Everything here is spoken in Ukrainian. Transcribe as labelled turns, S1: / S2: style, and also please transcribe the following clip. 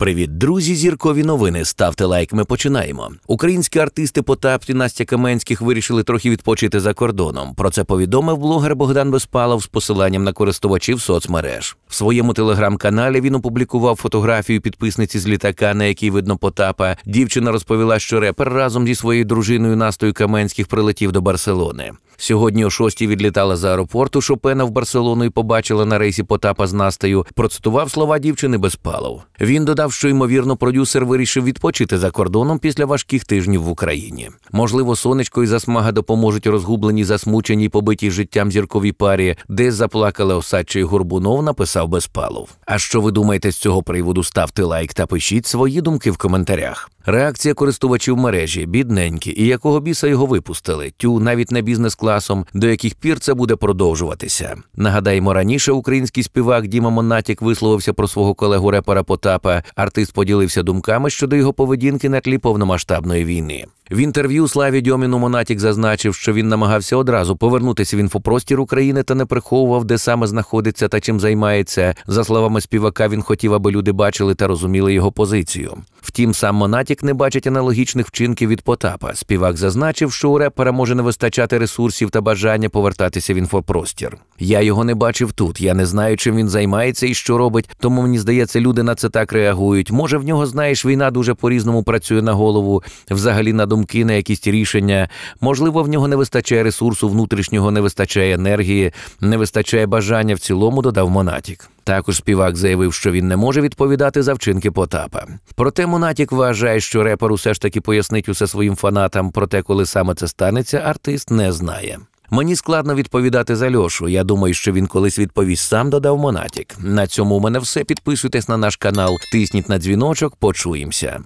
S1: Привіт, друзі! Зіркові новини. Ставте лайк. Ми починаємо. Українські артисти Потап і Настя Каменських вирішили трохи відпочити за кордоном. Про це повідомив блогер Богдан Безпалов з посиланням на користувачів соцмереж. В своєму телеграм-каналі він опублікував фотографію підписниці з літака, на якій видно Потапа. Дівчина розповіла, що репер разом зі своєю дружиною Настою Каменських прилетів до Барселони. Сьогодні о шостій відлітала з аеропорту Шопена в Барселону і побачила на рейсі Потапа з Настею. Процитував слова дівчини Безпалов. Він додав, що ймовірно продюсер вирішив відпочити за кордоном після важких тижнів в Україні. Можливо, сонечко і засмага допоможуть розгубленій, засмученій, побиті життям зірковій парі, де заплакали осадчий Горбунов, написав Безпалов. А що ви думаєте з цього приводу? Ставте лайк та пишіть свої думки в коментарях. Реакція користувачів мережі бідненькі, і якого біса його випустили. Тю навіть на бізнес клас класом, до яких пір це буде продовжуватися. Нагадаємо, раніше український співак Діма Монатік висловився про свого колегу репера Потапа. Артист поділився думками щодо його поведінки на тлі повномасштабної війни. В інтерв'ю Славі Дьоміну Монатік зазначив, що він намагався одразу повернутися в інфопростір України та не приховував, де саме знаходиться та чим займається. За словами співака, він хотів, аби люди бачили та розуміли його позицію. Втім, сам Монатік не бачить аналогічних вчинків від Потапа. Співак зазначив, що у репера може не вистачати ресурсів та бажання повертатися в інфопростір. Я його не бачив тут. Я не знаю, чим він займається і що робить. Тому мені здається, люди на це так реагують. Може, в нього знаєш, війна дуже по різному працює на голову, взагалі на думку думки на якісь рішення, можливо, в нього не вистачає ресурсу, внутрішнього не вистачає енергії, не вистачає бажання в цілому, додав Монатік. Також співак заявив, що він не може відповідати за вчинки Потапа. Проте Монатік вважає, що репер усе ж таки пояснить усе своїм фанатам, проте, коли саме це станеться, артист не знає. Мені складно відповідати за Льошу. Я думаю, що він колись відповість сам, додав Монатік. На цьому у мене все. Підписуйтесь на наш канал, тисніть на дзвіночок, почуємося.